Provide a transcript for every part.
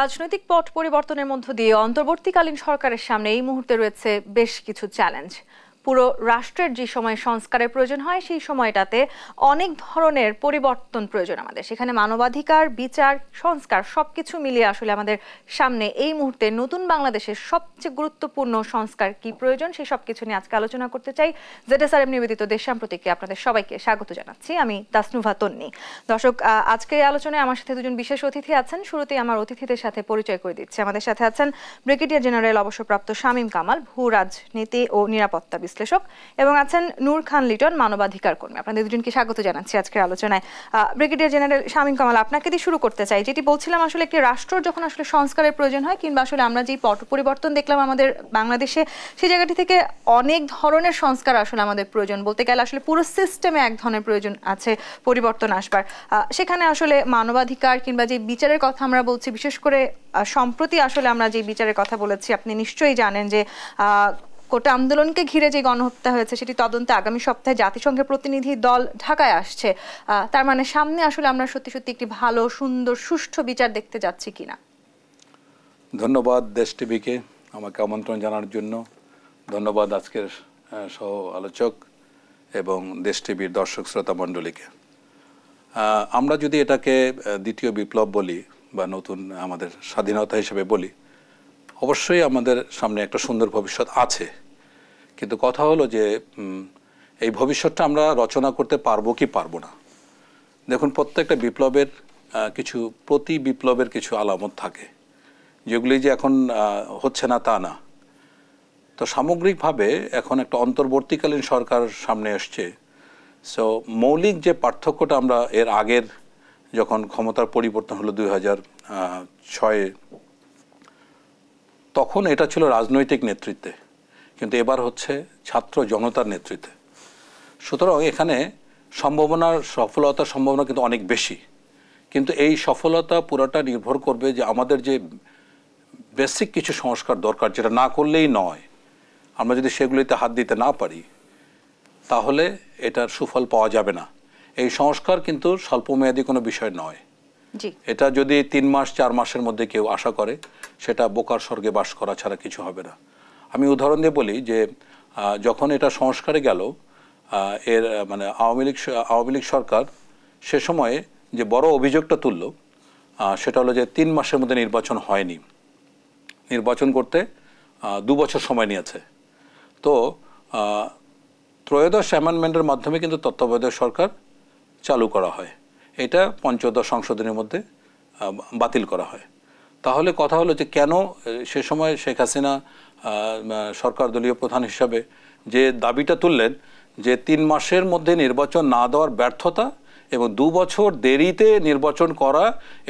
রাজনৈতিক পট পরিবর্তনের মধ্য দিয়ে অন্তর্বর্তীকালীন সরকারের সামনে এই মুহূর্তে রয়েছে বেশ কিছু চ্যালেঞ্জ পুরো রাষ্ট্রের যে সময় সংস্কারের প্রয়োজন হয় সেই সময়টাতে অনেক ধরনের পরিবর্তন প্রয়োজন আমাদের সেখানে মানবাধিকার বিচার সংস্কার সব কিছু মিলিয়ে আসলে আমাদের সামনে এই মুহূর্তে নতুন বাংলাদেশের সবচেয়ে গুরুত্বপূর্ণ সংস্কার কি প্রয়োজন সেই সব কিছু নিয়ে আজকে আলোচনা করতে চাই যেটা স্যার নিবেদিত দেশ সাম্প্রতিককে আপনাদের সবাইকে স্বাগত জানাচ্ছি আমি তাসনুভা তন্নি দর্শক আজকের আলোচনায় আমার সাথে দুজন বিশেষ অতিথি আছেন শুরুতেই আমার অতিথিদের সাথে পরিচয় করে দিচ্ছি আমাদের সাথে আছেন ব্রিগেডিয়ার জেনারেল অবসরপ্রাপ্ত শামীম কামাল ভূ রাজনীতি ও নিরাপত্তা বিশ্লেষক এবং আছেন নূর খান লিটন মানবাধিকার কর্মী আপনাদের দুজনকে স্বাগত জানাচ্ছি আজকের আলোচনায় ব্রিগেডিয়ার জেনারেল শামীম কামাল আপনাকে দিয়ে শুরু করতে চাই যেটি বলছিলাম আসলে একটি রাষ্ট্র যখন আসলে সংস্কারের প্রয়োজন হয় কিংবা আসলে আমরা যেই পট পরিবর্তন দেখলাম আমাদের বাংলাদেশে সেই জায়গাটি থেকে অনেক ধরনের সংস্কার আসলে আমাদের প্রয়োজন বলতে গেলে আসলে পুরো সিস্টেমে এক ধরনের প্রয়োজন আছে পরিবর্তন আসবার সেখানে আসলে মানবাধিকার কিংবা যে বিচারের কথা আমরা বলছি বিশেষ করে সম্প্রতি আসলে আমরা যে বিচারের কথা বলেছি আপনি নিশ্চয়ই জানেন যে কোটা আন্দোলনকে ঘিরে যে গণহত্যা হয়েছে সেটি তদন্তে আগামী সপ্তাহে জাতিসংঘের প্রতিনিধি দল ঢাকায় আসছে তার মানে সামনে আসলে আমরা সত্যি সত্যি একটি ভালো সুন্দর সুষ্ঠু বিচার দেখতে যাচ্ছি কিনা ধন্যবাদ দেশ টিভিকে আমাকে আমন্ত্রণ জানার জন্য ধন্যবাদ আজকের সহ আলোচক এবং দেশ টিভির দর্শক শ্রোতা মণ্ডলীকে আমরা যদি এটাকে দ্বিতীয় বিপ্লব বলি বা নতুন আমাদের স্বাধীনতা হিসেবে বলি অবশ্যই আমাদের সামনে একটা সুন্দর ভবিষ্যৎ আছে কিন্তু কথা হলো যে এই ভবিষ্যৎটা আমরা রচনা করতে পারবো কি পারবো না দেখুন প্রত্যেকটা বিপ্লবের কিছু প্রতি বিপ্লবের কিছু আলামত থাকে যেগুলি যে এখন হচ্ছে না তা না তো সামগ্রিকভাবে এখন একটা অন্তর্বর্তীকালীন সরকার সামনে এসছে সো মৌলিক যে পার্থক্যটা আমরা এর আগের যখন ক্ষমতার পরিবর্তন হলো দুই হাজার ছয়ে তখন এটা ছিল রাজনৈতিক নেতৃত্বে কিন্তু এবার হচ্ছে ছাত্র জনতার নেতৃত্বে সুতরাং এখানে সম্ভাবনার সফলতার সম্ভাবনা কিন্তু অনেক বেশি কিন্তু এই সফলতা পুরোটা নির্ভর করবে যে আমাদের যে বেসিক কিছু সংস্কার দরকার যেটা না করলেই নয় আমরা যদি সেগুলিতে হাত দিতে না পারি তাহলে এটার সুফল পাওয়া যাবে না এই সংস্কার কিন্তু স্বল্পমেয়াদী কোনো বিষয় নয় এটা যদি তিন মাস চার মাসের মধ্যে কেউ আশা করে সেটা বোকার স্বর্গে বাস করা ছাড়া কিছু হবে না আমি উদাহরণ দিয়ে বলি যে যখন এটা সংস্কারে গেল এর মানে আওয়ামী লীগ আওয়ামী লীগ সরকার সে সময়ে যে বড় অভিযোগটা তুলল সেটা হলো যে তিন মাসের মধ্যে নির্বাচন হয়নি নির্বাচন করতে দু বছর সময় নিয়েছে তো ত্রয়োদশ অ্যামেন্ডমেন্টের মাধ্যমে কিন্তু তত্ত্বাবধায়ক সরকার চালু করা হয় এটা পঞ্চদশ সংশোধনের মধ্যে বাতিল করা হয় তাহলে কথা হলো যে কেন সে সময় শেখ হাসিনা সরকার দলীয় প্রধান হিসাবে যে দাবিটা তুললেন যে তিন মাসের মধ্যে নির্বাচন না দেওয়ার ব্যর্থতা এবং দু বছর দেরিতে নির্বাচন করা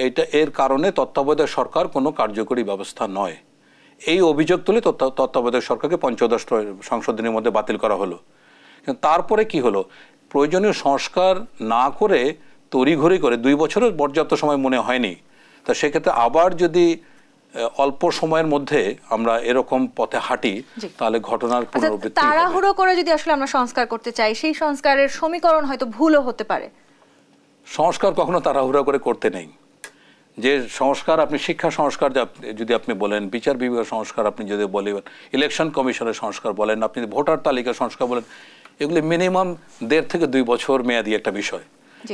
এটা এর কারণে তত্ত্বাবধায়ক সরকার কোনো কার্যকরী ব্যবস্থা নয় এই অভিযোগ তুলে তত্ত্বাবধায়ক সরকারকে পঞ্চদশ সংশোধনীর মধ্যে বাতিল করা হলো তারপরে কি হলো প্রয়োজনীয় সংস্কার না করে তড়িঘড়ি করে দুই বছরের পর্যাপ্ত সময় মনে হয়নি তা সেক্ষেত্রে আবার যদি অল্প সময়ের মধ্যে আমরা এরকম পথে হাঁটি তাহলে ঘটনার আচ্ছা, পুনরাবৃত্তি তাড়াহুড়ো করে যদি আসলে আমরা সংস্কার করতে চাই সেই সংস্কারের সমীকরণ হয়তো ভুলও হতে পারে সংস্কার কখনো তাড়াহুড়ো করে করতে নেই যে সংস্কার আপনি শিক্ষা সংস্কার যদি আপনি বলেন বিচার বিভাগের সংস্কার আপনি যদি বলেন ইলেকশন কমিশনের সংস্কার বলেন আপনি ভোটার তালিকা সংস্কার বলেন এগুলি মিনিমাম দেড় থেকে দুই বছর মেয়াদি একটা বিষয়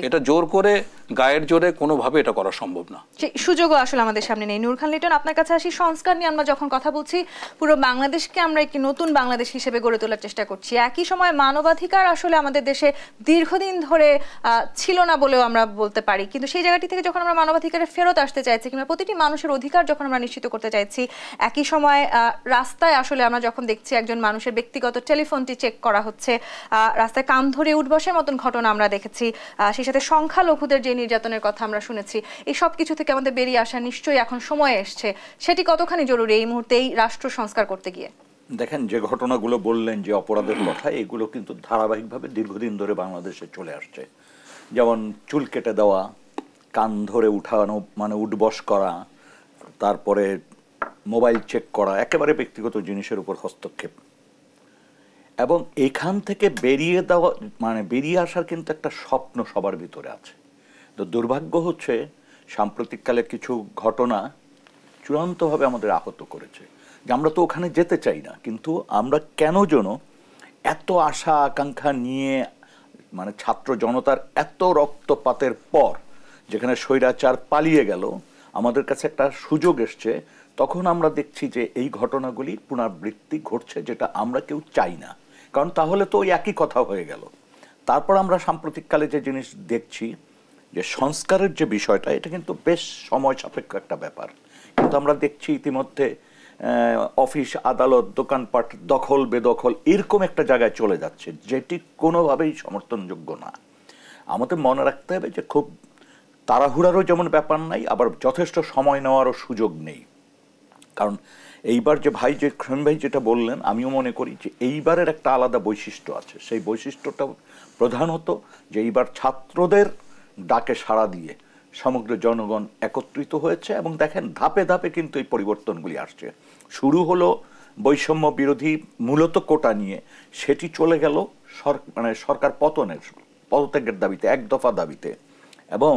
এটা জোর করে গায়ের জোরে কোনোভাবে এটা করা সম্ভব না সুযোগও আসলে আমাদের সামনে নেই নূর খান লিটন আপনার কাছে আসি সংস্কার নিয়ে আমরা যখন কথা বলছি পুরো বাংলাদেশকে আমরা একটি নতুন বাংলাদেশ হিসেবে গড়ে তোলার চেষ্টা করছি একই সময় মানবাধিকার আসলে আমাদের দেশে দীর্ঘদিন ধরে ছিল না বলেও আমরা বলতে পারি কিন্তু সেই জায়গাটি থেকে যখন আমরা মানবাধিকারে ফেরত আসতে চাইছি কিংবা প্রতিটি মানুষের অধিকার যখন আমরা নিশ্চিত করতে চাইছি একই সময় রাস্তায় আসলে আমরা যখন দেখছি একজন মানুষের ব্যক্তিগত টেলিফোনটি চেক করা হচ্ছে রাস্তায় কান ধরে উঠবসের মতন ঘটনা আমরা দেখেছি সেই সাথে সংখ্যালঘুদের যে নির্যাতনের কথা আমরা শুনেছি এই সব কিছু থেকে আমাদের বেরিয়ে আসা নিশ্চয়ই এখন সময় এসছে সেটি কতখানি জরুরি এই মুহূর্তে এই রাষ্ট্র সংস্কার করতে গিয়ে দেখেন যে ঘটনাগুলো বললেন যে অপরাধের কথা এগুলো কিন্তু ধারাবাহিকভাবে দীর্ঘদিন ধরে বাংলাদেশে চলে আসছে যেমন চুল কেটে দেওয়া কান ধরে উঠানো মানে উঠবস করা তারপরে মোবাইল চেক করা একেবারে ব্যক্তিগত জিনিসের উপর হস্তক্ষেপ এবং এখান থেকে বেরিয়ে দেওয়া মানে বেরিয়ে আসার কিন্তু একটা স্বপ্ন সবার ভিতরে আছে তো দুর্ভাগ্য হচ্ছে সাম্প্রতিককালে কিছু ঘটনা চূড়ান্তভাবে আমাদের আহত করেছে যে আমরা তো ওখানে যেতে চাই না কিন্তু আমরা কেন যেন এত আশা আকাঙ্ক্ষা নিয়ে মানে ছাত্র জনতার এত রক্তপাতের পর যেখানে স্বৈরাচার পালিয়ে গেল আমাদের কাছে একটা সুযোগ এসছে তখন আমরা দেখছি যে এই ঘটনাগুলি পুনরাবৃত্তি ঘটছে যেটা আমরা কেউ চাই না কারণ তাহলে তো ওই একই কথা হয়ে গেল তারপর আমরা সাম্প্রতিককালে যে জিনিস দেখছি যে সংস্কারের যে বিষয়টা এটা কিন্তু বেশ সময় সাপেক্ষ একটা ব্যাপার কিন্তু আমরা দেখছি ইতিমধ্যে অফিস আদালত দোকানপাট দখল বেদখল এরকম একটা জায়গায় চলে যাচ্ছে যেটি কোনোভাবেই সমর্থনযোগ্য না আমাদের মনে রাখতে হবে যে খুব তাড়াহুড়ারও যেমন ব্যাপার নাই আবার যথেষ্ট সময় নেওয়ারও সুযোগ নেই কারণ এইবার যে ভাই যে খান ভাই যেটা বললেন আমিও মনে করি যে এইবারের একটা আলাদা বৈশিষ্ট্য আছে সেই বৈশিষ্ট্যটা প্রধানত যে এইবার ছাত্রদের ডাকে সাড়া দিয়ে সমগ্র জনগণ একত্রিত হয়েছে এবং দেখেন ধাপে ধাপে কিন্তু এই পরিবর্তনগুলি আসছে শুরু হলো বৈষম্য বিরোধী মূলত কোটা নিয়ে সেটি চলে গেল সর মানে সরকার পতনের পদত্যাগের দাবিতে এক দফা দাবিতে এবং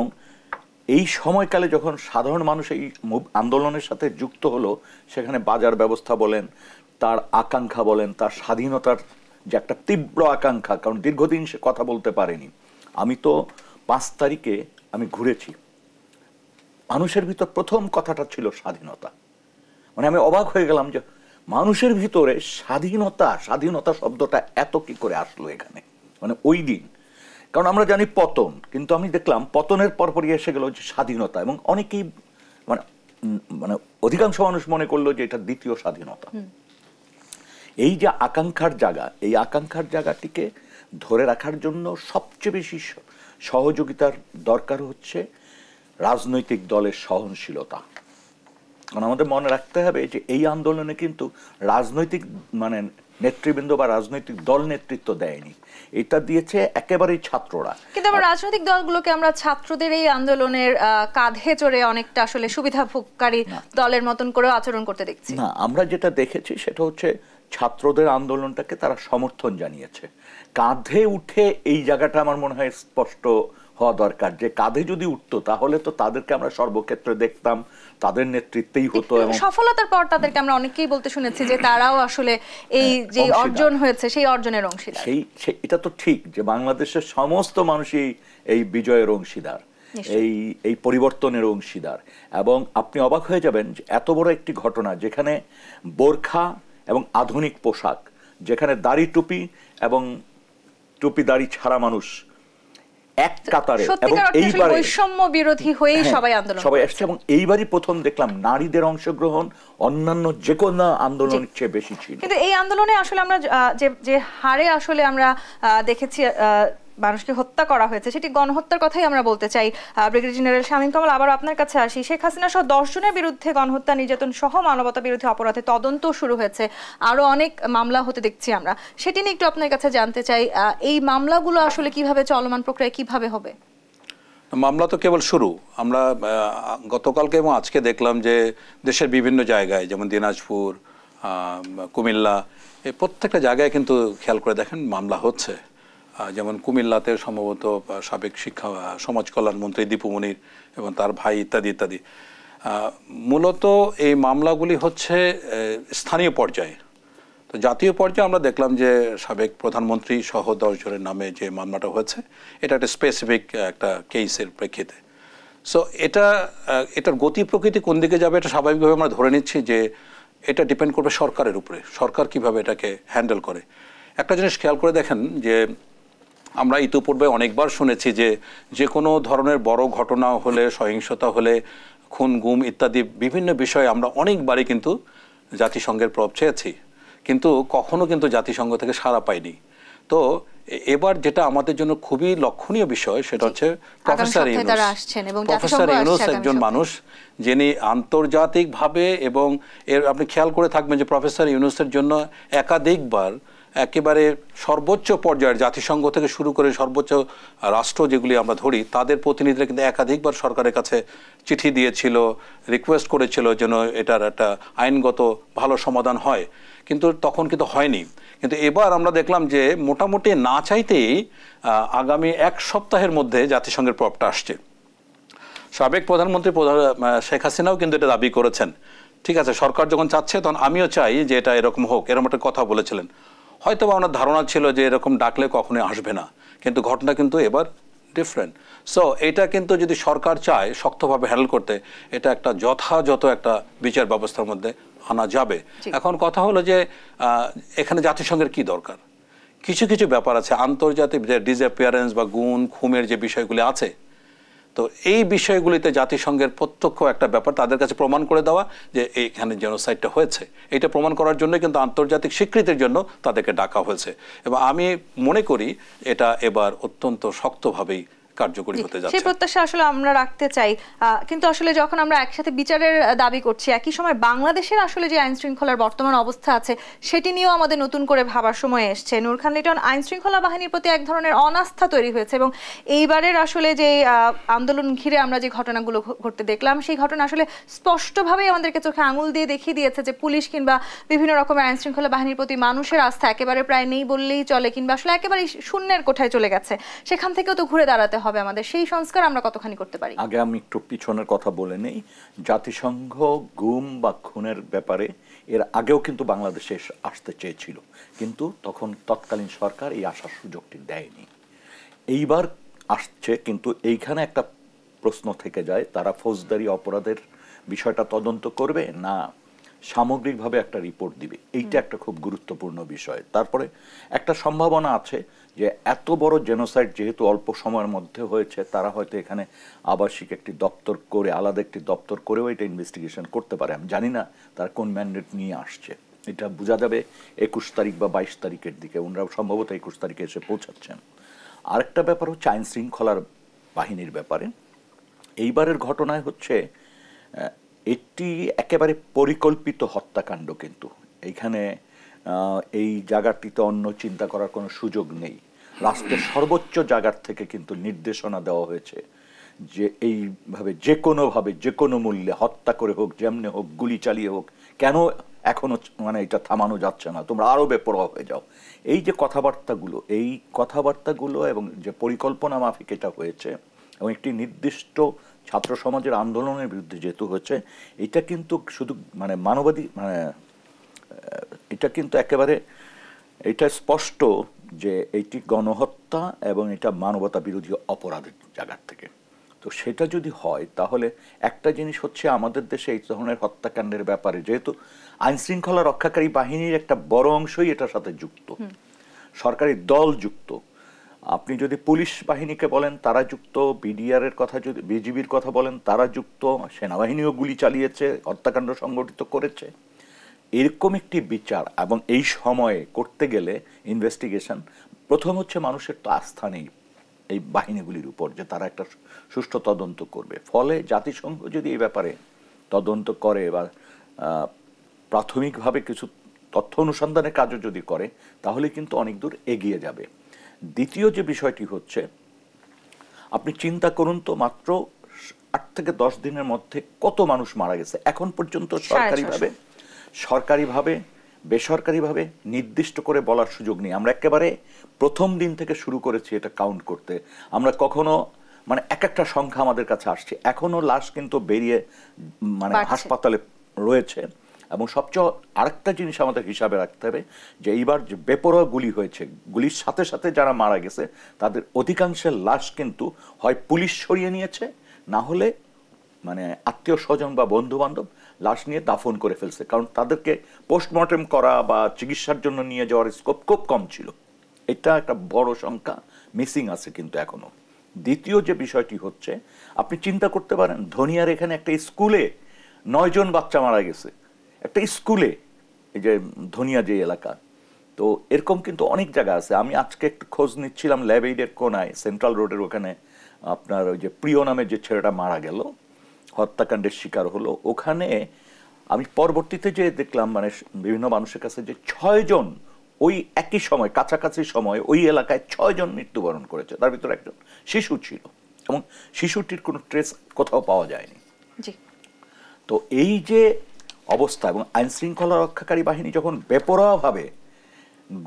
এই সময়কালে যখন সাধারণ মানুষ এই আন্দোলনের সাথে যুক্ত হলো সেখানে বাজার ব্যবস্থা বলেন তার আকাঙ্ক্ষা বলেন তার স্বাধীনতার যে একটা তীব্র আকাঙ্ক্ষা কারণ দীর্ঘদিন সে কথা বলতে পারেনি আমি তো পাঁচ তারিখে আমি ঘুরেছি মানুষের ভিতর প্রথম কথাটা ছিল স্বাধীনতা মানে আমি অবাক হয়ে গেলাম যে মানুষের ভিতরে স্বাধীনতা স্বাধীনতা শব্দটা এত কি করে আসলো এখানে মানে ওই দিন কারণ আমরা জানি পতন কিন্তু আমি দেখলাম পতনের পরপরই এসে গেল যে স্বাধীনতা এবং অনেকেই মানে মানে অধিকাংশ মানুষ মনে করলো যে এটা দ্বিতীয় স্বাধীনতা এই যে আকাঙ্ক্ষার জায়গা এই আকাঙ্ক্ষার জায়গাটিকে ধরে রাখার জন্য সবচেয়ে বেশি সহযোগিতার দরকার হচ্ছে রাজনৈতিক দলের সহনশীলতা কারণ আমাদের মনে রাখতে হবে যে এই আন্দোলনে কিন্তু রাজনৈতিক মানে নেতৃবৃন্দ বা রাজনৈতিক দল নেতৃত্ব দেয়নি এটা দিয়েছে একেবারেই ছাত্ররা কিন্তু আবার রাজনৈতিক দলগুলোকে আমরা ছাত্রদের এই আন্দোলনের কাঁধে চড়ে অনেকটা আসলে সুবিধা ভোগকারী দলের মতন করে আচরণ করতে দেখছি না আমরা যেটা দেখেছি সেটা হচ্ছে ছাত্রদের আন্দোলনটাকে তারা সমর্থন জানিয়েছে কাঁধে উঠে এই জায়গাটা আমার মনে হয় স্পষ্ট হওয়া দরকার যে কাঁধে যদি উঠতো তাহলে তো তাদেরকে আমরা সর্বক্ষেত্রে দেখতাম তাদের নেতৃত্বেই হতো এবং সফলতার পর তাদেরকে আমরা অনেকেই বলতে শুনেছি যে তারাও আসলে এই হ্যাঁ, যে অর্জন হয়েছে সেই অর্জনের অংশীদার সেই এটা তো ঠিক যে বাংলাদেশের সমস্ত মানুষই এই বিজয়ের অংশীদার এই এই পরিবর্তনের অংশীদার এবং আপনি অবাক হয়ে যাবেন যে এত বড় একটি ঘটনা যেখানে বোরখা এবং আধুনিক পোশাক যেখানে দাড়ি টুপি এবং টুপি দাড়ি ছাড়া মানুষ এক কাতারে এবং এইবার বৈষম্য বিরোধী হয়েই হ্যাঁ, সবাই আন্দোলন সবাই আসছে এবং এইবারই প্রথম দেখলাম নারীদের অংশগ্রহণ অন্যান্য যে কোনো আন্দোলনের চেয়ে বেশি ছিল কিন্তু এই আন্দোলনে আসলে আমরা যে যে হারে আসলে আমরা দেখেছি মানুষকে হত্যা করা হয়েছে সেটি গণহত্যার কথাই আমরা বলতে চাই ব্রিগেডিয়ার জেনারেল শামীম কামাল আবার আপনার কাছে আসি শেখ হাসিনা সহ দর্শনের বিরুদ্ধে গণহত্যা নির্যাতন সহ মানবতা বিরোধী অপরাধে তদন্ত শুরু হয়েছে আরও অনেক মামলা হতে দেখছি আমরা সেটি নিয়ে একটু আপনার কাছে জানতে চাই এই মামলাগুলো আসলে কিভাবে চলমান প্রক্রিয়া কিভাবে হবে মামলা তো কেবল শুরু আমরা গতকালকে এবং আজকে দেখলাম যে দেশের বিভিন্ন জায়গায় যেমন দিনাজপুর কুমিল্লা এই প্রত্যেকটা জায়গায় কিন্তু খেয়াল করে দেখেন মামলা হচ্ছে যেমন কুমিল্লাতে সম্ভবত সাবেক শিক্ষা সমাজ কল্যাণ মন্ত্রী দীপুমণির এবং তার ভাই ইত্যাদি ইত্যাদি মূলত এই মামলাগুলি হচ্ছে স্থানীয় পর্যায়ে তো জাতীয় পর্যায়ে আমরা দেখলাম যে সাবেক প্রধানমন্ত্রী সহ দশজনের নামে যে মামলাটা হয়েছে এটা একটা স্পেসিফিক একটা কেসের প্রেক্ষিতে সো এটা এটার গতি প্রকৃতি কোন দিকে যাবে এটা স্বাভাবিকভাবে আমরা ধরে নিচ্ছি যে এটা ডিপেন্ড করবে সরকারের উপরে সরকার কিভাবে এটাকে হ্যান্ডেল করে একটা জিনিস খেয়াল করে দেখেন যে আমরা ইতিপূর্বে অনেকবার শুনেছি যে যে কোনো ধরনের বড় ঘটনা হলে সহিংসতা হলে খুন গুম ইত্যাদি বিভিন্ন বিষয়ে আমরা অনেকবারই কিন্তু জাতিসংঘের প্রভাব চেয়েছি কিন্তু কখনো কিন্তু জাতিসংঘ থেকে সাড়া পাইনি তো এবার যেটা আমাদের জন্য খুবই লক্ষণীয় বিষয় সেটা হচ্ছে প্রফেসর প্রফেসর ইউনুস একজন মানুষ যিনি আন্তর্জাতিকভাবে এবং এর আপনি খেয়াল করে থাকবেন যে প্রফেসর ইউনুসের জন্য একাধিকবার একেবারে সর্বোচ্চ পর্যায়ের জাতিসংঘ থেকে শুরু করে সর্বোচ্চ রাষ্ট্র যেগুলি আমরা ধরি তাদের প্রতিনিধিরা কিন্তু একাধিকবার সরকারের কাছে চিঠি দিয়েছিল রিকোয়েস্ট করেছিল যেন এটার একটা আইনগত ভালো সমাধান হয় কিন্তু তখন কিন্তু হয়নি কিন্তু এবার আমরা দেখলাম যে মোটামুটি না চাইতেই আগামী এক সপ্তাহের মধ্যে জাতিসংঘের প্রপটা আসছে সাবেক প্রধানমন্ত্রী শেখ হাসিনাও কিন্তু এটা দাবি করেছেন ঠিক আছে সরকার যখন চাচ্ছে তখন আমিও চাই যে এটা এরকম হোক এরকম একটা কথা বলেছিলেন হয়তো বা ওনার ধারণা ছিল যে এরকম ডাকলে কখনোই আসবে না কিন্তু ঘটনা কিন্তু এবার ডিফারেন্ট সো এটা কিন্তু যদি সরকার চায় শক্তভাবে হ্যান্ডেল করতে এটা একটা যথাযথ একটা বিচার ব্যবস্থার মধ্যে আনা যাবে এখন কথা হলো যে এখানে জাতিসংঘের কি দরকার কিছু কিছু ব্যাপার আছে আন্তর্জাতিক যে ডিসঅ্যাপিয়ারেন্স বা গুণ খুমের যে বিষয়গুলি আছে তো এই বিষয়গুলিতে জাতিসংঘের প্রত্যক্ষ একটা ব্যাপার তাদের কাছে প্রমাণ করে দেওয়া যে এইখানে জেনোসাইডটা হয়েছে এটা প্রমাণ করার জন্য কিন্তু আন্তর্জাতিক স্বীকৃতির জন্য তাদেরকে ডাকা হয়েছে এবং আমি মনে করি এটা এবার অত্যন্ত শক্তভাবেই কার্যকরী হতে যাচ্ছে সেই প্রত্যাশা আসলে আমরা রাখতে চাই কিন্তু আসলে যখন আমরা একসাথে বিচারের দাবি করছি একই সময় বাংলাদেশের আসলে যে আইন শৃঙ্খলার বর্তমান অবস্থা আছে সেটি নিয়েও আমাদের নতুন করে ভাবার সময় এসছে নূর খান লিটন আইন শৃঙ্খলা বাহিনীর প্রতি এক ধরনের অনাস্থা তৈরি হয়েছে এবং এইবারের আসলে যে আন্দোলন ঘিরে আমরা যে ঘটনাগুলো ঘটতে দেখলাম সেই ঘটনা আসলে স্পষ্টভাবেই আমাদেরকে চোখে আঙুল দিয়ে দেখিয়ে দিয়েছে যে পুলিশ কিংবা বিভিন্ন রকমের আইন শৃঙ্খলা বাহিনীর প্রতি মানুষের আস্থা একেবারে প্রায় নেই বললেই চলে কিংবা আসলে একেবারে শূন্যের কোঠায় চলে গেছে সেখান থেকেও তো ঘুরে দাঁড়াতে হবে আমাদের সেই সংস্কার আমরা কতখানি করতে পারি আগে আমি একটু পিছনের কথা বলে নেই জাতিসংঘ গুম বা খুনের ব্যাপারে এর আগেও কিন্তু বাংলাদেশে আসতে চেয়েছিল কিন্তু তখন তৎকালীন সরকার এই আসার সুযোগটি দেয়নি এইবার আসছে কিন্তু এইখানে একটা প্রশ্ন থেকে যায় তারা ফৌজদারি অপরাধের বিষয়টা তদন্ত করবে না সামগ্রিকভাবে একটা রিপোর্ট দিবে এইটা একটা খুব গুরুত্বপূর্ণ বিষয় তারপরে একটা সম্ভাবনা আছে যে এত বড় জেনোসাইড যেহেতু অল্প সময়ের মধ্যে হয়েছে তারা হয়তো এখানে আবাসিক একটি দপ্তর করে আলাদা একটি দপ্তর করেও এটা ইনভেস্টিগেশন করতে পারে আমি জানি না তারা কোন ম্যান্ডেট নিয়ে আসছে এটা বোঝা যাবে একুশ তারিখ বা বাইশ তারিখের দিকে ওনারা সম্ভবত একুশ তারিখে এসে পৌঁছাচ্ছেন আরেকটা ব্যাপার হচ্ছে আইন শৃঙ্খলার বাহিনীর ব্যাপারে এইবারের ঘটনায় হচ্ছে এটি একেবারে পরিকল্পিত হত্যাকাণ্ড কিন্তু এইখানে এই জায়গাটিতে অন্য চিন্তা করার কোনো সুযোগ নেই রাষ্ট্রের সর্বোচ্চ জায়গার থেকে কিন্তু নির্দেশনা দেওয়া হয়েছে যে এইভাবে যে কোনোভাবে যে কোনো মূল্যে হত্যা করে হোক যেমনে হোক গুলি চালিয়ে হোক কেন এখনো মানে এটা থামানো যাচ্ছে না তোমরা আরও বেপরোয়া হয়ে যাও এই যে কথাবার্তাগুলো এই কথাবার্তাগুলো এবং যে পরিকল্পনা মাফিক এটা হয়েছে এবং একটি নির্দিষ্ট ছাত্র সমাজের আন্দোলনের বিরুদ্ধে যেহেতু হয়েছে এটা কিন্তু শুধু মানে মানবাধিক মানে এটা কিন্তু একেবারে এটা স্পষ্ট যে এটি গণহত্যা এবং এটা মানবতা বিরোধী অপরাধের জায়গার থেকে তো সেটা যদি হয় তাহলে একটা জিনিস হচ্ছে আমাদের দেশে এই ধরনের হত্যাকাণ্ডের ব্যাপারে যেহেতু আইন শৃঙ্খলা রক্ষাকারী বাহিনীর একটা বড় অংশই এটার সাথে যুক্ত সরকারি দল যুক্ত আপনি যদি পুলিশ বাহিনীকে বলেন তারা যুক্ত বিডিআরের কথা যদি বিজিবির কথা বলেন তারা যুক্ত সেনাবাহিনীও গুলি চালিয়েছে হত্যাকাণ্ড সংগঠিত করেছে এরকম একটি বিচার এবং এই সময়ে করতে গেলে ইনভেস্টিগেশন প্রথম হচ্ছে মানুষের তো আস্থা নেই এই বাহিনীগুলির উপর যে তারা একটা সুষ্ঠু তদন্ত করবে ফলে জাতিসংঘ যদি এই ব্যাপারে তদন্ত করে বা প্রাথমিকভাবে কিছু তথ্য অনুসন্ধানের কাজও যদি করে তাহলে কিন্তু অনেক দূর এগিয়ে যাবে দ্বিতীয় যে বিষয়টি হচ্ছে আপনি চিন্তা করুন তো মাত্র আট থেকে দশ দিনের মধ্যে কত মানুষ মারা গেছে এখন পর্যন্ত সরকারিভাবে সরকারিভাবে বেসরকারিভাবে নির্দিষ্ট করে বলার সুযোগ নেই আমরা একেবারে প্রথম দিন থেকে শুরু করেছি এটা কাউন্ট করতে আমরা কখনো মানে এক একটা সংখ্যা আমাদের কাছে আসছে এখনও লাশ কিন্তু বেরিয়ে মানে হাসপাতালে রয়েছে এবং সবচেয়ে আরেকটা জিনিস আমাদের হিসাবে রাখতে হবে যে এইবার যে বেপরোয়া গুলি হয়েছে গুলির সাথে সাথে যারা মারা গেছে তাদের অধিকাংশের লাশ কিন্তু হয় পুলিশ সরিয়ে নিয়েছে না হলে মানে আত্মীয় স্বজন বা বন্ধু বান্ধব লাশ নিয়ে দাফন করে ফেলছে কারণ তাদেরকে পোস্টমর্টেম করা বা চিকিৎসার জন্য নিয়ে যাওয়ার স্কোপ খুব কম ছিল এটা একটা বড় সংখ্যা মিসিং আছে কিন্তু এখনও দ্বিতীয় যে বিষয়টি হচ্ছে আপনি চিন্তা করতে পারেন ধনিয়ার এখানে একটা স্কুলে নয়জন বাচ্চা মারা গেছে একটা স্কুলে এই যে ধনিয়া যে এলাকা তো এরকম কিন্তু অনেক জায়গা আছে আমি আজকে একটু খোঁজ নিচ্ছিলাম ল্যাবেইডের কোনায় সেন্ট্রাল রোডের ওখানে আপনার ওই যে প্রিয় নামের যে ছেলেটা মারা গেল হত্যাকাণ্ডের শিকার হলো ওখানে আমি পরবর্তীতে যে দেখলাম মানে বিভিন্ন মানুষের কাছে যে ছয়জন ওই একই সময় কাছাকাছি সময় ওই এলাকায় ছয়জন মৃত্যুবরণ করেছে তার ভিতরে একজন শিশু ছিল এবং শিশুটির কোনো ট্রেস কোথাও পাওয়া যায়নি তো এই যে অবস্থা এবং আইনশৃঙ্খলা রক্ষাকারী বাহিনী যখন বেপরোয়াভাবে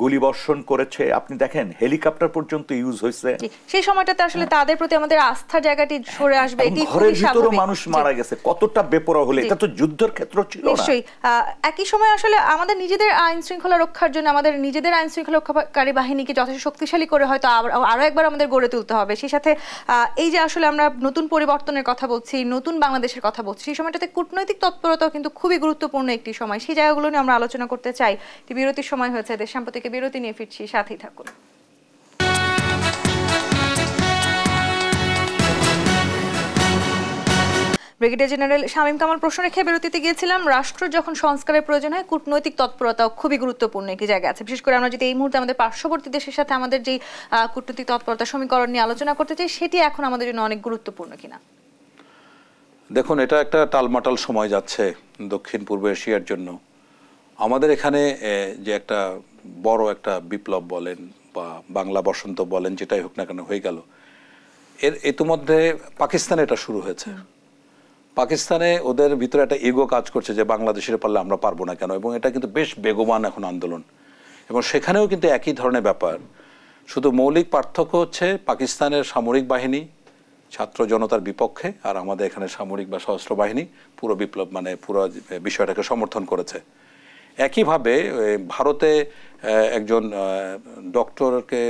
গুলিবর্ষণ করেছে আপনি দেখেন হেলিকপ্টার পর্যন্ত ইউজ হয়েছে সেই সময়টাতে আসলে হ্যাঁ। তাদের প্রতি আমাদের আস্থা জায়গাটি সরে আসবে এটি ঘরের ভিতরে মানুষ মারা গেছে কতটা বেপরোয়া হলো এটা তো যুদ্ধের ক্ষেত্র ছিল না নিশ্চয়ই একই সময় আসলে আমাদের নিজেদের আইন শৃঙ্খলা রক্ষার জন্য আমাদের নিজেদের আইন শৃঙ্খলা রক্ষাকারী বাহিনীকে যথেষ্ট শক্তিশালী করে হয়তো আরো একবার আমাদের গড়ে তুলতে হবে সেই সাথে এই যে আসলে আমরা নতুন পরিবর্তনের কথা বলছি নতুন বাংলাদেশের কথা বলছি সেই সময়টাতে কূটনৈতিক তৎপরতাও কিন্তু খুবই গুরুত্বপূর্ণ একটি সময় সেই জায়গাগুলো নিয়ে আমরা আলোচনা করতে চাই বিরতির সময় হয়েছে দেশ থেকে বিরতি নিয়ে ফিরছি সাথেই থাকুন ব্রিগেডিয়ার জেনারেল শামীম কামাল প্রশ্ন রেখে বিরতিতে গিয়েছিলাম রাষ্ট্র যখন সংস্কারের প্রয়োজন হয় কূটনৈতিক তৎপরতা খুবই গুরুত্বপূর্ণ একটি জায়গা আছে বিশেষ করে আমরা যদি এই মুহূর্তে আমাদের পার্শ্ববর্তী দেশের সাথে আমাদের যেই কূটনৈতিক তৎপরতা সমীকরণ নিয়ে আলোচনা করতে চাই সেটি এখন আমাদের জন্য অনেক গুরুত্বপূর্ণ কিনা দেখুন এটা একটা টালমাটাল সময় যাচ্ছে দক্ষিণ পূর্ব এশিয়ার জন্য আমাদের এখানে যে একটা বড় একটা বিপ্লব বলেন বা বাংলা বসন্ত বলেন যেটাই হোক না কেন হয়ে গেল এর ইতিমধ্যে পাকিস্তানে এটা শুরু হয়েছে পাকিস্তানে ওদের ভিতরে একটা ইগো কাজ করছে যে বাংলাদেশের পারলে আমরা পারবো না কেন এবং এটা কিন্তু বেশ বেগবান এখন আন্দোলন এবং সেখানেও কিন্তু একই ধরনের ব্যাপার শুধু মৌলিক পার্থক্য হচ্ছে পাকিস্তানের সামরিক বাহিনী ছাত্র জনতার বিপক্ষে আর আমাদের এখানে সামরিক বা সশস্ত্র বাহিনী পুরো বিপ্লব মানে পুরো বিষয়টাকে সমর্থন করেছে একইভাবে ভারতে একজন ডক্টরকে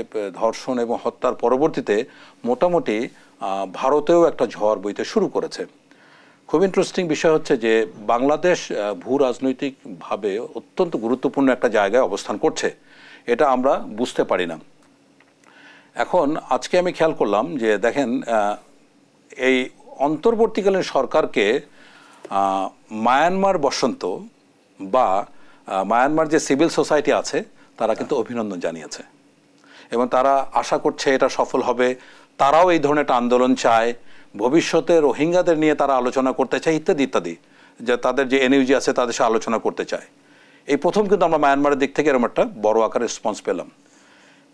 ধর্ষণ এবং হত্যার পরবর্তীতে মোটামুটি ভারতেও একটা ঝড় বইতে শুরু করেছে খুব ইন্টারেস্টিং বিষয় হচ্ছে যে বাংলাদেশ ভূ রাজনৈতিকভাবে অত্যন্ত গুরুত্বপূর্ণ একটা জায়গায় অবস্থান করছে এটা আমরা বুঝতে পারি না এখন আজকে আমি খেয়াল করলাম যে দেখেন এই অন্তর্বর্তীকালীন সরকারকে মায়ানমার বসন্ত বা মায়ানমার যে সিভিল সোসাইটি আছে তারা কিন্তু অভিনন্দন জানিয়েছে এবং তারা আশা করছে এটা সফল হবে তারাও এই ধরনের একটা আন্দোলন চায় ভবিষ্যতে রোহিঙ্গাদের নিয়ে তারা আলোচনা করতে চায় ইত্যাদি ইত্যাদি যে তাদের যে এনইউজি আছে তাদের সাথে আলোচনা করতে চায় এই প্রথম কিন্তু আমরা মায়ানমারের দিক থেকে এরকম একটা বড় আকার রেসপন্স পেলাম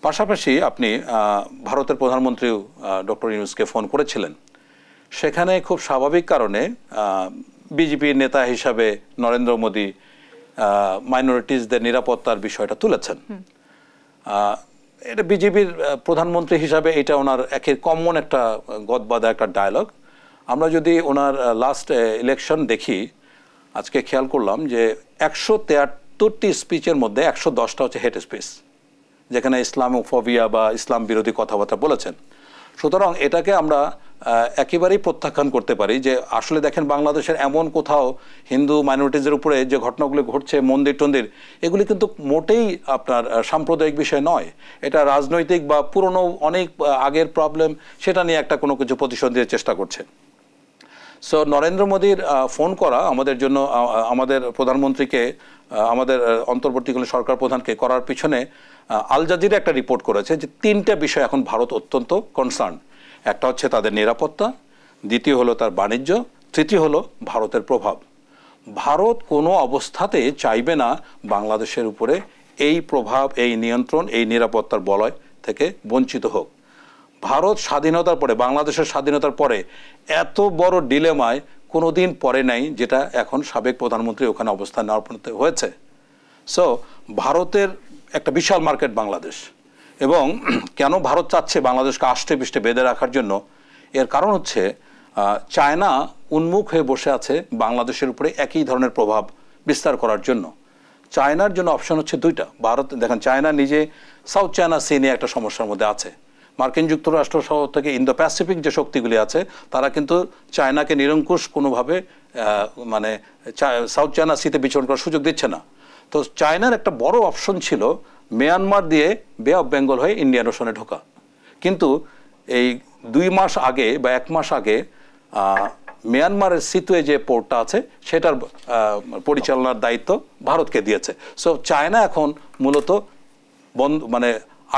পাশাপাশি আপনি ভারতের প্রধানমন্ত্রীও ডক্টর ইউনুসকে ফোন করেছিলেন সেখানে খুব স্বাভাবিক কারণে বিজেপির নেতা হিসাবে নরেন্দ্র মোদী মাইনরিটিসদের নিরাপত্তার বিষয়টা তুলেছেন এটা বিজেপির প্রধানমন্ত্রী হিসাবে এটা ওনার একের কমন একটা গদবাদা একটা ডায়লগ আমরা যদি ওনার লাস্ট ইলেকশন দেখি আজকে খেয়াল করলাম যে একশো তেয়াত্তরটি স্পিচের মধ্যে একশো দশটা হচ্ছে হেড স্পিচ যেখানে ইসলাম ফবিয়া বা ইসলাম বিরোধী কথাবার্তা বলেছেন সুতরাং এটাকে আমরা একেবারেই প্রত্যাখ্যান করতে পারি যে আসলে দেখেন বাংলাদেশের এমন কোথাও হিন্দু মাইনরিটিজের উপরে যে ঘটনাগুলি ঘটছে মন্দির টন্দির এগুলি কিন্তু মোটেই আপনার সাম্প্রদায়িক বিষয় নয় এটা রাজনৈতিক বা পুরনো অনেক আগের প্রবলেম সেটা নিয়ে একটা কোনো কিছু প্রতিশোধ দিয়ে চেষ্টা করছে সো নরেন্দ্র মোদীর ফোন করা আমাদের জন্য আমাদের প্রধানমন্ত্রীকে আমাদের অন্তর্বর্তীকালীন সরকার প্রধানকে করার পিছনে আল জাজির একটা রিপোর্ট করেছে যে তিনটা বিষয় এখন ভারত অত্যন্ত কনসার্ন একটা হচ্ছে তাদের নিরাপত্তা দ্বিতীয় হলো তার বাণিজ্য তৃতীয় হলো ভারতের প্রভাব ভারত কোনো অবস্থাতে চাইবে না বাংলাদেশের উপরে এই প্রভাব এই নিয়ন্ত্রণ এই নিরাপত্তার বলয় থেকে বঞ্চিত হোক ভারত স্বাধীনতার পরে বাংলাদেশের স্বাধীনতার পরে এত বড় ডিলেমায় কোনো দিন পরে নাই যেটা এখন সাবেক প্রধানমন্ত্রী ওখানে অবস্থান নেওয়ার হয়েছে সো ভারতের একটা বিশাল মার্কেট বাংলাদেশ এবং কেন ভারত চাচ্ছে বাংলাদেশকে আষ্টে পিষ্টে বেঁধে রাখার জন্য এর কারণ হচ্ছে চায়না উন্মুখ হয়ে বসে আছে বাংলাদেশের উপরে একই ধরনের প্রভাব বিস্তার করার জন্য চায়নার জন্য অপশন হচ্ছে দুইটা ভারত দেখেন চায়না নিজে সাউথ চায়না সি নিয়ে একটা সমস্যার মধ্যে আছে মার্কিন যুক্তরাষ্ট্র সহ থেকে ইন্দো প্যাসিফিক যে শক্তিগুলি আছে তারা কিন্তু চায়নাকে নিরঙ্কুশ কোনোভাবে মানে সাউথ চায়না সিতে বিচরণ করার সুযোগ দিচ্ছে না তো চায়নার একটা বড় অপশন ছিল মিয়ানমার দিয়ে বে অফ বেঙ্গল হয়ে ইন্ডিয়ান ওশনে ঢোকা কিন্তু এই দুই মাস আগে বা এক মাস আগে মিয়ানমারের সিতুয়ে যে পোর্টটা আছে সেটার পরিচালনার দায়িত্ব ভারতকে দিয়েছে সো চায়না এখন মূলত বন্ধ মানে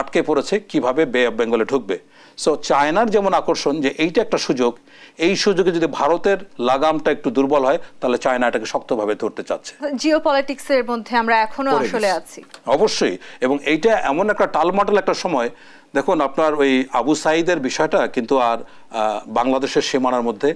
আটকে পড়েছে কিভাবে বে অফ বেঙ্গলে ঢুকবে সো চায়নার যেমন আকর্ষণ যে এইটা একটা সুযোগ এই সুযোগে যদি ভারতের লাগামটা একটু দুর্বল হয় তাহলে চায়না এটাকে শক্তভাবে ধরতে চাচ্ছে জিও মধ্যে আমরা এখনো আসলে আছি অবশ্যই এবং এইটা এমন একটা টালমাটাল একটা সময় দেখুন আপনার ওই আবু সাইদের বিষয়টা কিন্তু আর বাংলাদেশের সীমানার মধ্যে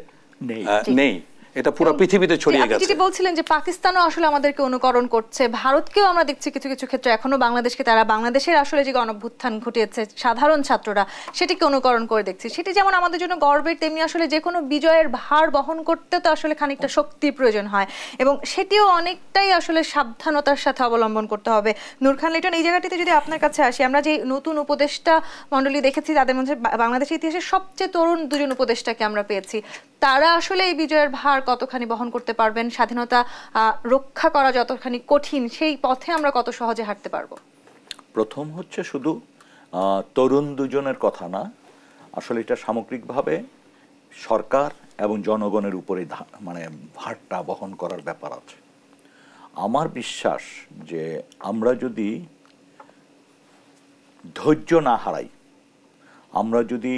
নেই এটা পুরো পৃথিবীতে ছড়িয়ে গেছে যেটি বলছিলেন যে পাকিস্তানও আসলে আমাদেরকে অনুকরণ করছে ভারতকেও আমরা দেখছি কিছু কিছু ক্ষেত্রে এখনো বাংলাদেশকে তারা বাংলাদেশের আসলে যে গণভ্যুত্থান ঘটিয়েছে সাধারণ ছাত্ররা সেটিকে অনুকরণ করে দেখছি সেটি যেমন আমাদের জন্য গর্বের তেমনি আসলে যে কোনো বিজয়ের ভার বহন করতে তো আসলে খানিকটা শক্তি প্রয়োজন হয় এবং সেটিও অনেকটাই আসলে সাবধানতার সাথে অবলম্বন করতে হবে নূর খান লিটন এই জায়গাটিতে যদি আপনার কাছে আসি আমরা যে নতুন উপদেষ্টা মন্ডলী দেখেছি তাদের মধ্যে বাংলাদেশের ইতিহাসে সবচেয়ে তরুণ দুজন উপদেষ্টাকে আমরা পেয়েছি তারা আসলে এই বিজয়ের ভার পরিবার কতখানি বহন করতে পারবেন স্বাধীনতা রক্ষা করা যতখানি কঠিন সেই পথে আমরা কত সহজে হাঁটতে পারব প্রথম হচ্ছে শুধু তরুণ দুজনের কথা না আসলে এটা সামগ্রিকভাবে সরকার এবং জনগণের উপরে মানে ভারটা বহন করার ব্যাপার আছে আমার বিশ্বাস যে আমরা যদি ধৈর্য না হারাই আমরা যদি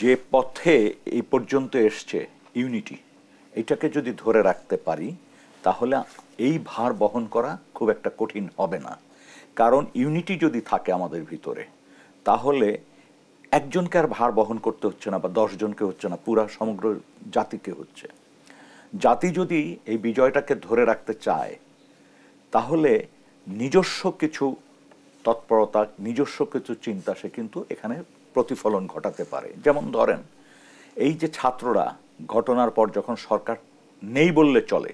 যে পথে এই পর্যন্ত এসছে ইউনিটি এটাকে যদি ধরে রাখতে পারি তাহলে এই ভার বহন করা খুব একটা কঠিন হবে না কারণ ইউনিটি যদি থাকে আমাদের ভিতরে তাহলে একজনকে আর ভার বহন করতে হচ্ছে না বা দশজনকে হচ্ছে না পুরা সমগ্র জাতিকে হচ্ছে জাতি যদি এই বিজয়টাকে ধরে রাখতে চায় তাহলে নিজস্ব কিছু তৎপরতা নিজস্ব কিছু চিন্তা সে কিন্তু এখানে প্রতিফলন ঘটাতে পারে যেমন ধরেন এই যে ছাত্ররা ঘটনার পর যখন সরকার নেই বললে চলে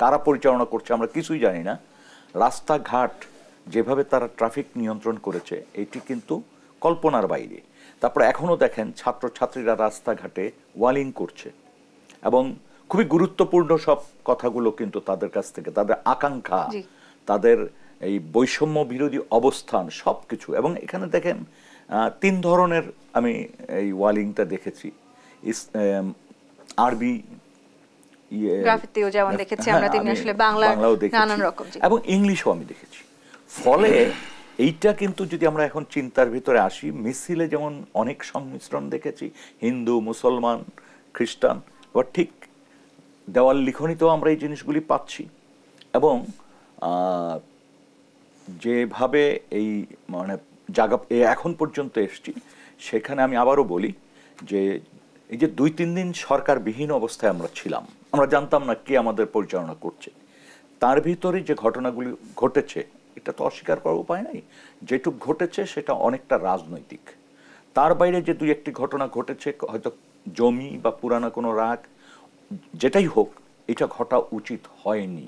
কারা পরিচালনা করছে আমরা কিছুই জানি না রাস্তাঘাট যেভাবে তারা ট্রাফিক নিয়ন্ত্রণ করেছে এটি কিন্তু কল্পনার বাইরে তারপর এখনও দেখেন ছাত্রছাত্রীরা রাস্তাঘাটে ওয়ালিং করছে এবং খুবই গুরুত্বপূর্ণ সব কথাগুলো কিন্তু তাদের কাছ থেকে তাদের আকাঙ্ক্ষা তাদের এই বৈষম্য বিরোধী অবস্থান সব কিছু এবং এখানে দেখেন তিন ধরনের আমি এই ওয়ালিংটা দেখেছি আরবি গ্রাফিতিও ইয়ে, যেমন হ্যাঁ, দেখেছি হ্যাঁ, আমরা তিনি আসলে বাংলা নানান রকম এবং ইংলিশও আমি দেখেছি ফলে এইটা কিন্তু যদি আমরা এখন চিন্তার ভিতরে আসি মিছিলে যেমন অনেক সংমিশ্রণ দেখেছি হিন্দু মুসলমান খ্রিস্টান বা ঠিক দেওয়াল লিখনিতেও আমরা এই জিনিসগুলি পাচ্ছি এবং যেভাবে এই মানে জাগা এখন পর্যন্ত এসছি সেখানে আমি আবারও বলি যে এই যে দুই তিন দিন সরকারবিহীন অবস্থায় আমরা ছিলাম আমরা জানতাম না কে আমাদের পরিচালনা করছে তার ভিতরে যে ঘটনাগুলি ঘটেছে এটা তো অস্বীকার করার উপায় নাই যেটুক ঘটেছে সেটা অনেকটা রাজনৈতিক তার বাইরে যে দুই একটি ঘটনা ঘটেছে হয়তো জমি বা পুরানো কোনো রাগ যেটাই হোক এটা ঘটা উচিত হয়নি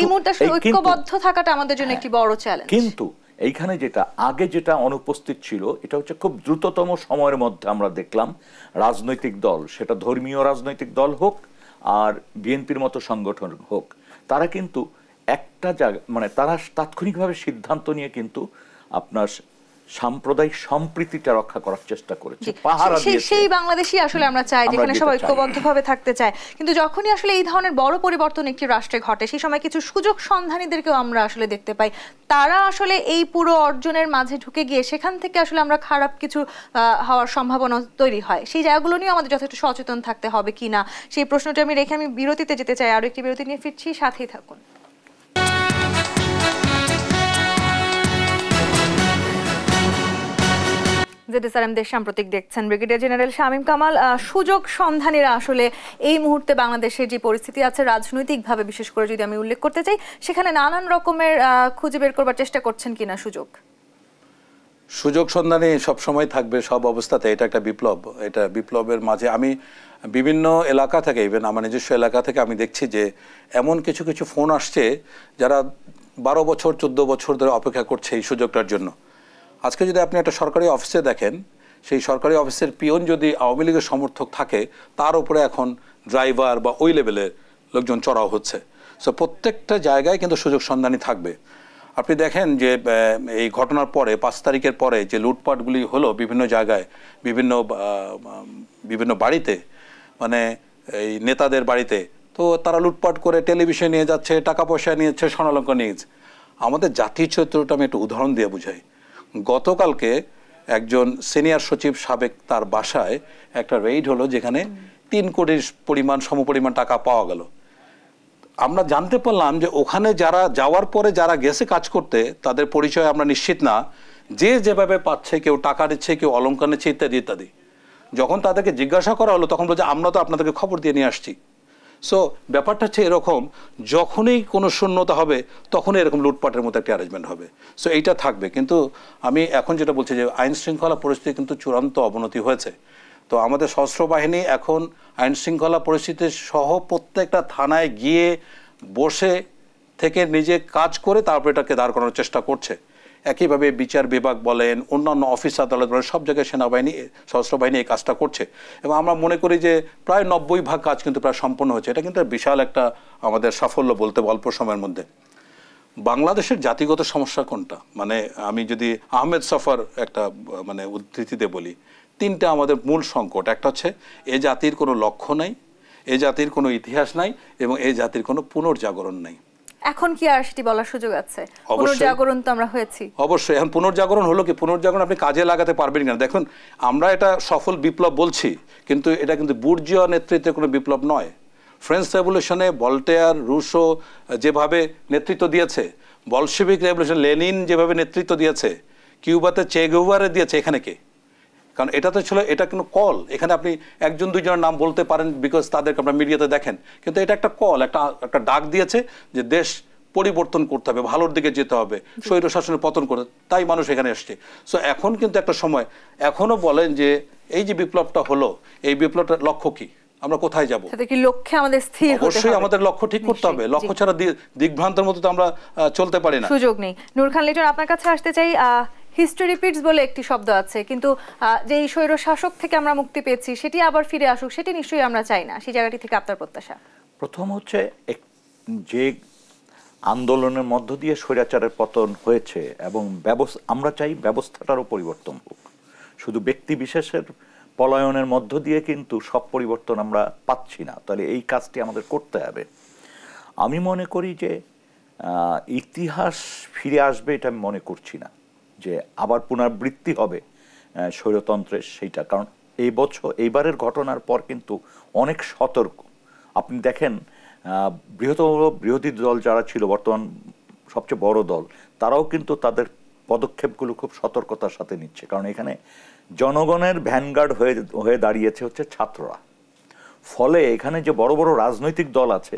এই মুহূর্তে ঐক্যবদ্ধ থাকাটা আমাদের জন্য একটি হ্যাঁ, বড় চ্যালেঞ্জ কিন্তু এইখানে যেটা আগে যেটা অনুপস্থিত ছিল এটা হচ্ছে খুব দ্রুততম সময়ের মধ্যে আমরা দেখলাম রাজনৈতিক দল সেটা ধর্মীয় রাজনৈতিক দল হোক আর বিএনপির মতো সংগঠন হোক তারা কিন্তু একটা জায়গা মানে তারা তাৎক্ষণিকভাবে সিদ্ধান্ত নিয়ে কিন্তু আপনার সাম্প্রদায়িক সম্প্রীতিটা রক্ষা করার চেষ্টা করেছে সেই বাংলাদেশই আসলে আমরা চাই যেখানে সবাই ঐক্যবদ্ধভাবে থাকতে চায় কিন্তু যখনই আসলে এই ধরনের বড় পরিবর্তন একটি রাষ্ট্রে ঘটে সেই সময় কিছু সুযোগ সন্ধানীদেরকেও আমরা আসলে দেখতে পাই তারা আসলে এই পুরো অর্জনের মাঝে ঢুকে গিয়ে সেখান থেকে আসলে আমরা খারাপ কিছু হওয়ার সম্ভাবনা তৈরি হয় সেই জায়গাগুলো নিয়ে আমাদের যথেষ্ট সচেতন থাকতে হবে কিনা সেই প্রশ্নটা আমি রেখে আমি বিরতিতে যেতে চাই আরও একটি বিরতি নিয়ে ফিরছি সাথেই থাকুন যেটি সাম্প্রতিক দেখছেন ব্রিগেডিয়ার জেনারেল শামীম কামাল সুযোগ সন্ধানীরা আসলে এই মুহূর্তে বাংলাদেশের যে পরিস্থিতি আছে রাজনৈতিকভাবে বিশেষ করে যদি আমি উল্লেখ করতে চাই সেখানে নানান রকমের খুঁজে বের করবার চেষ্টা করছেন কিনা সুযোগ সুযোগ সন্ধানে সবসময় থাকবে সব অবস্থাতে এটা একটা বিপ্লব এটা বিপ্লবের মাঝে আমি বিভিন্ন এলাকা থেকে ইভেন আমার নিজস্ব এলাকা থেকে আমি দেখছি যে এমন কিছু কিছু ফোন আসছে যারা বারো বছর চোদ্দ বছর ধরে অপেক্ষা করছে এই সুযোগটার জন্য আজকে যদি আপনি একটা সরকারি অফিসে দেখেন সেই সরকারি অফিসের পিয়ন যদি আওয়ামী লীগের সমর্থক থাকে তার উপরে এখন ড্রাইভার বা ওই লেভেলের লোকজন চড়াও হচ্ছে সো প্রত্যেকটা জায়গায় কিন্তু সুযোগ সন্ধানী থাকবে আপনি দেখেন যে এই ঘটনার পরে পাঁচ তারিখের পরে যে লুটপাটগুলি হলো বিভিন্ন জায়গায় বিভিন্ন বিভিন্ন বাড়িতে মানে এই নেতাদের বাড়িতে তো তারা লুটপাট করে টেলিভিশন নিয়ে যাচ্ছে টাকা পয়সা নিয়েছে স্বর্ণালঙ্কা নিয়েছে আমাদের জাতীয় চরিত্রটা আমি একটু উদাহরণ দিয়ে বুঝাই গতকালকে একজন সিনিয়র সচিব সাবেক তার বাসায় একটা রেইড হলো যেখানে তিন কোটির পরিমাণ সমপরিমাণ টাকা পাওয়া গেল আমরা জানতে পারলাম যে ওখানে যারা যাওয়ার পরে যারা গেছে কাজ করতে তাদের পরিচয় আমরা নিশ্চিত না যে যেভাবে পাচ্ছে কেউ টাকা নিচ্ছে কেউ অলঙ্কার নিচ্ছে ইত্যাদি ইত্যাদি যখন তাদেরকে জিজ্ঞাসা করা হলো তখন বলছে আমরা তো আপনাদেরকে খবর দিয়ে নিয়ে আসছি সো ব্যাপারটা হচ্ছে এরকম যখনই কোনো শূন্যতা হবে তখনই এরকম লুটপাটের মতো একটা অ্যারেঞ্জমেন্ট হবে সো এইটা থাকবে কিন্তু আমি এখন যেটা বলছি যে আইন শৃঙ্খলা পরিস্থিতি কিন্তু চূড়ান্ত অবনতি হয়েছে তো আমাদের সশস্ত্র বাহিনী এখন আইন শৃঙ্খলা পরিস্থিতি সহ প্রত্যেকটা থানায় গিয়ে বসে থেকে নিজে কাজ করে তারপর এটাকে দাঁড় করানোর চেষ্টা করছে একইভাবে বিচার বিভাগ বলেন অন্যান্য অফিস আদালত বলেন সব জায়গায় সেনাবাহিনী সশস্ত্র বাহিনী এই কাজটা করছে এবং আমরা মনে করি যে প্রায় নব্বই ভাগ কাজ কিন্তু প্রায় সম্পন্ন হচ্ছে এটা কিন্তু বিশাল একটা আমাদের সাফল্য বলতে অল্প সময়ের মধ্যে বাংলাদেশের জাতিগত সমস্যা কোনটা মানে আমি যদি আহমেদ সফর একটা মানে উদ্ধৃতিতে বলি তিনটা আমাদের মূল সংকট একটা হচ্ছে এ জাতির কোনো লক্ষ্য নাই এ জাতির কোনো ইতিহাস নাই এবং এ জাতির কোনো পুনর্জাগরণ নাই এখন কি আর সেটি বলার সুযোগ আছে পুনর্জাগরণ তো আমরা হয়েছি অবশ্যই এখন পুনর্জাগরণ হলো কি পুনর্জাগরণ আপনি কাজে লাগাতে পারবেন কিনা দেখুন আমরা এটা সফল বিপ্লব বলছি কিন্তু এটা কিন্তু বুর্জিয়া নেতৃত্বে কোনো বিপ্লব নয় ফ্রেঞ্চ রেভলিউশনে বল্টেয়ার রুশো যেভাবে নেতৃত্ব দিয়েছে বলশেবিক রেভলিউশন লেনিন যেভাবে নেতৃত্ব দিয়েছে কিউবাতে চেগুভারে দিয়েছে এখানে কে কারণ এটা তো ছিল এটা কোনো কল এখানে আপনি একজন দুইজনের নাম বলতে পারেন বিকজ তাদেরকে আপনার মিডিয়াতে দেখেন কিন্তু এটা একটা কল একটা একটা ডাক দিয়েছে যে দেশ পরিবর্তন করতে হবে ভালোর দিকে যেতে হবে স্বৈর শাসনের পতন করতে তাই মানুষ এখানে এসছে সো এখন কিন্তু একটা সময় এখনও বলেন যে এই যে বিপ্লবটা হলো এই বিপ্লবটার লক্ষ্য কি আমরা কোথায় যাব লক্ষ্যে আমাদের স্থির অবশ্যই আমাদের লক্ষ্য ঠিক করতে হবে লক্ষ্য ছাড়া দিগ্ভ্রান্তের মতো তো আমরা চলতে পারি না সুযোগ নেই নূর খান লিটন আপনার কাছে আসতে চাই হিস্ট্রি রিপিটস বলে একটি শব্দ আছে কিন্তু যে এই স্বৈর শাসক থেকে আমরা মুক্তি পেয়েছি সেটি আবার ফিরে আসুক সেটি নিশ্চয়ই আমরা চাই না সেই জায়গাটি থেকে আপনার প্রত্যাশা প্রথম হচ্ছে যে আন্দোলনের মধ্য দিয়ে স্বৈরাচারের পতন হয়েছে এবং ব্যবস্থা আমরা চাই ব্যবস্থাটারও পরিবর্তন হোক শুধু ব্যক্তি বিশেষের পলায়নের মধ্য দিয়ে কিন্তু সব পরিবর্তন আমরা পাচ্ছি না তাহলে এই কাজটি আমাদের করতে হবে আমি মনে করি যে ইতিহাস ফিরে আসবে এটা আমি মনে করছি না যে আবার পুনরাবৃত্তি হবে স্বৈরতন্ত্রের সেইটা কারণ এই বছর এইবারের ঘটনার পর কিন্তু অনেক সতর্ক আপনি দেখেন বৃহত্তম বিরোধী দল যারা ছিল বর্তমান সবচেয়ে বড় দল তারাও কিন্তু তাদের পদক্ষেপগুলো খুব সতর্কতার সাথে নিচ্ছে কারণ এখানে জনগণের ভ্যানগার্ড হয়ে হয়ে দাঁড়িয়েছে হচ্ছে ছাত্ররা ফলে এখানে যে বড় বড় রাজনৈতিক দল আছে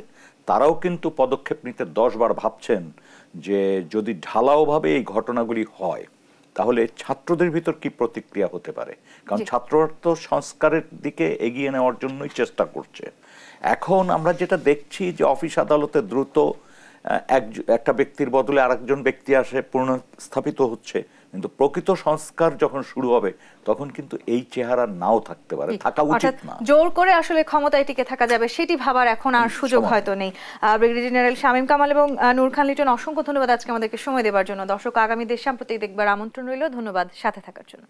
তারাও কিন্তু পদক্ষেপ নিতে দশবার ভাবছেন যে যদি ঢালাওভাবে এই ঘটনাগুলি হয় তাহলে ছাত্রদের ভিতর কি প্রতিক্রিয়া হতে পারে কারণ ছাত্ররা তো সংস্কারের দিকে এগিয়ে নেওয়ার জন্যই চেষ্টা করছে এখন আমরা যেটা দেখছি যে অফিস আদালতে দ্রুত এক একটা ব্যক্তির বদলে আরেকজন ব্যক্তি আসে পুনঃস্থাপিত হচ্ছে কিন্তু প্রকৃত সংস্কার যখন শুরু হবে তখন কিন্তু এই চেহারা নাও থাকতে পারে থাকা উচিত না জোর করে আসলে ক্ষমতায় টিকে থাকা যাবে সেটি ভাবার এখন আর সুযোগ হয়তো নেই ব্রিগেডিয়ার জেনারেল শামীম কামাল এবং নূর খান লিটন অসংখ্য ধন্যবাদ আজকে আমাদেরকে সময় দেওয়ার জন্য দর্শক আগামী দেশ সাম্প্রতিক দেখবার আমন্ত্রণ রইল ধন্যবাদ সাথে থাকার জন্য